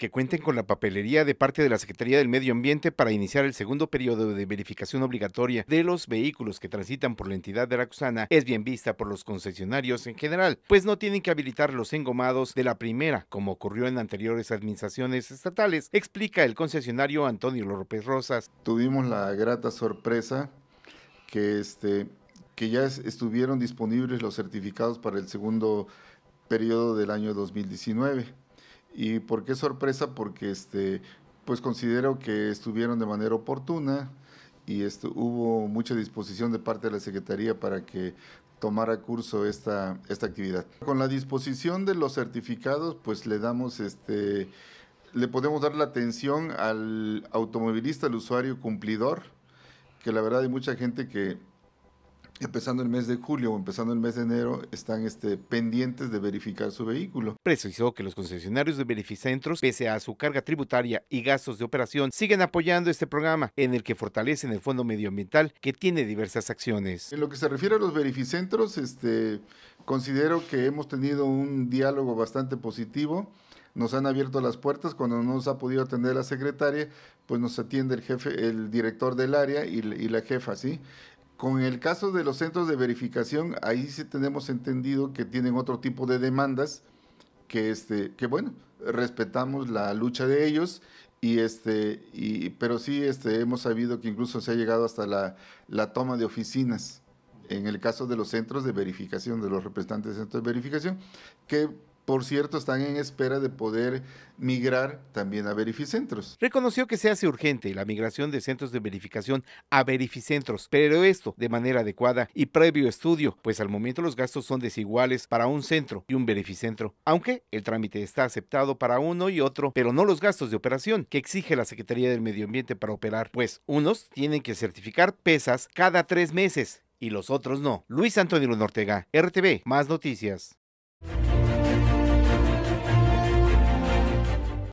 que cuenten con la papelería de parte de la Secretaría del Medio Ambiente para iniciar el segundo periodo de verificación obligatoria de los vehículos que transitan por la entidad de Cusana, es bien vista por los concesionarios en general, pues no tienen que habilitar los engomados de la primera, como ocurrió en anteriores administraciones estatales, explica el concesionario Antonio López Rosas. Tuvimos la grata sorpresa que, este, que ya estuvieron disponibles los certificados para el segundo periodo del año 2019. ¿Y por qué sorpresa? Porque este, pues considero que estuvieron de manera oportuna y esto, hubo mucha disposición de parte de la Secretaría para que tomara curso esta, esta actividad. Con la disposición de los certificados, pues le damos este, le podemos dar la atención al automovilista, al usuario cumplidor, que la verdad hay mucha gente que empezando el mes de julio o empezando el mes de enero, están este, pendientes de verificar su vehículo. Precisó que los concesionarios de verificentros, pese a su carga tributaria y gastos de operación, siguen apoyando este programa, en el que fortalecen el Fondo Medioambiental, que tiene diversas acciones. En lo que se refiere a los verificentros, este, considero que hemos tenido un diálogo bastante positivo nos han abierto las puertas, cuando no nos ha podido atender la secretaria, pues nos atiende el jefe, el director del área y, y la jefa, ¿sí? Con el caso de los centros de verificación, ahí sí tenemos entendido que tienen otro tipo de demandas que, este, que bueno, respetamos la lucha de ellos y este, y, pero sí este, hemos sabido que incluso se ha llegado hasta la, la toma de oficinas en el caso de los centros de verificación, de los representantes de centros de verificación, que por cierto, están en espera de poder migrar también a verificentros. Reconoció que se hace urgente la migración de centros de verificación a verificentros, pero esto de manera adecuada y previo estudio, pues al momento los gastos son desiguales para un centro y un verificentro, aunque el trámite está aceptado para uno y otro, pero no los gastos de operación que exige la Secretaría del Medio Ambiente para operar, pues unos tienen que certificar pesas cada tres meses y los otros no. Luis Antonio Ortega, RTV, más noticias.